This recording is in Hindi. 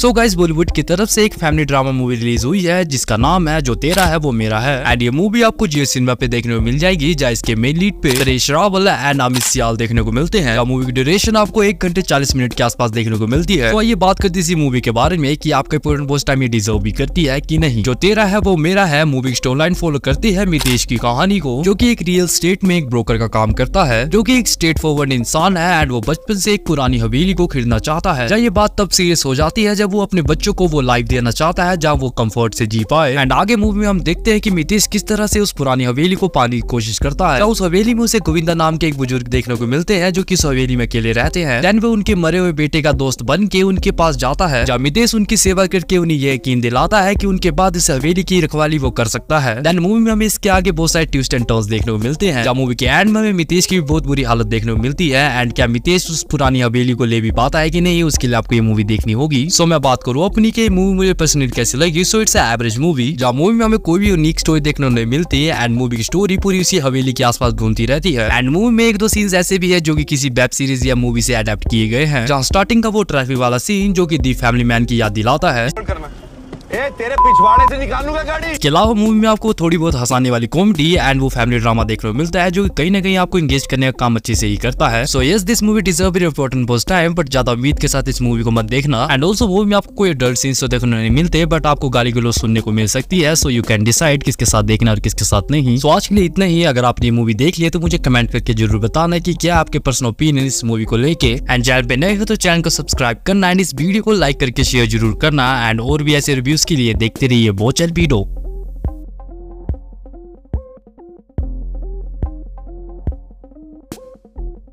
सो गाइस बॉलीवुड की तरफ से एक फैमिली ड्रामा मूवी रिलीज हुई है जिसका नाम है जो तेरा है वो मेरा है एंड ये मूवी आपको जियो सिनेमा पे देखने को मिल जाएगी जहाँ इसके मेन लीड पे परेश रावल एंड अमित सियाल देखने को मिलते हैं मूवी की ड्यूरेशन आपको एक घंटे चालीस मिनट के आसपास देखने को मिलती है तो ये बात करती इसी मूवी के बारे में की आपके पूर्ण टाइम ये डिजर्व भी करती है की नहीं जो तेरा है वो मेरा है मूवी स्टोर लाइन फॉलो करती है मितेश की कहानी को जो की एक रियल स्टेट में एक ब्रोकर का काम करता है जो की एक स्ट्रेट फॉरवर्ड इंसान है एंड वो बचपन से एक पुरानी हवेली को खरीदना चाहता है जब ये बात तब सीरियस हो जाती है जब वो अपने बच्चों को वो लाइफ देना चाहता है जहाँ वो कम्फर्ट से जी पाए एंड आगे मूवी में हम देखते हैं की मितेश किस तरह से उस पुरानी हवेली को पाने की कोशिश करता है उस हवेली में उसे गोविंदा नाम के एक बुजुर्ग देखने को मिलते हैं जो किस हवेली में अकेले रहते हैं देन वो उनके मरे हुए बेटे का दोस्त बन के उनके पास जाता है जहाँ मितेश उनकी सेवा करके उन्हें ये यकीन दिलाता है की उनके बाद इस हवेली की रखवाली वो कर सकता है देन मूवी में हमें इसके आगे बहुत सारे ट्विस्ट एंड टर्न्स देखने को मिलते हैं जहाँ मूवी के एंड में मितेश की बहुत बुरी हालत देखने को मिलती है एंड क्या मितेश उस पुरानी हवेली को ले भी पाता है की नहीं उसके लिए आपको ये मूवी देखनी होगी सो मैं मैं बात करूँ अपनी के मूवी मुझे पर्सनली कैसी लगी सो इट्स एवरेज मूवी जहाँ मूवी में हमें कोई भी यूनिक स्टोरी देखने नहीं मिलती है एंड मूवी की स्टोरी पूरी उसी हवेली के आसपास घूमती रहती है एंड मूवी में एक दो सीन ऐसे भी है जो की किसी वेब सीरीज या मूवी से अडेप्ट किए गए हैं जहाँ स्टार्टिंग का वो ट्रैफिक वाला सीन जो की दी फैमिली मैन की याद दिलाता है ए, तेरे पिछवाड़े से निकालूंगा गाड़ी के अलावा मूवी में आपको थोड़ी बहुत हंसाने वाली कॉमेडी एंड वो फैमिली ड्रामा देखने को मिलता है जो कहीं ना कहीं आपको इंगेज करने का काम अच्छे से ही करता है so yes this movie deserve important post time but ज्यादा उम्मीद के साथ इस मूवी को मत देखना एंड ऑल्सो मूवी में आपको कोई डर सीन तो देखने नहीं मिलते बट आपको गाली गलो सुनने को मिल सकती है सो यू कैन डिसाइड किसके साथ देखना और किसके साथ नहीं सो आज के लिए इतना ही अगर आपने मूवी देख लिया तो मुझे कमेंट करके जरूर बताना की क्या आपके पर्सनल ओपिनियन इस मूवी को लेके एंड चैनल पे नए हो तो चैनल को सब्सक्राइब करना एंड इस वीडियो को लाइक करके शेयर जरूर करना एंड और भी ऐसे रिव्यू व्यूज के लिए देखते रहिए वो चल पीडो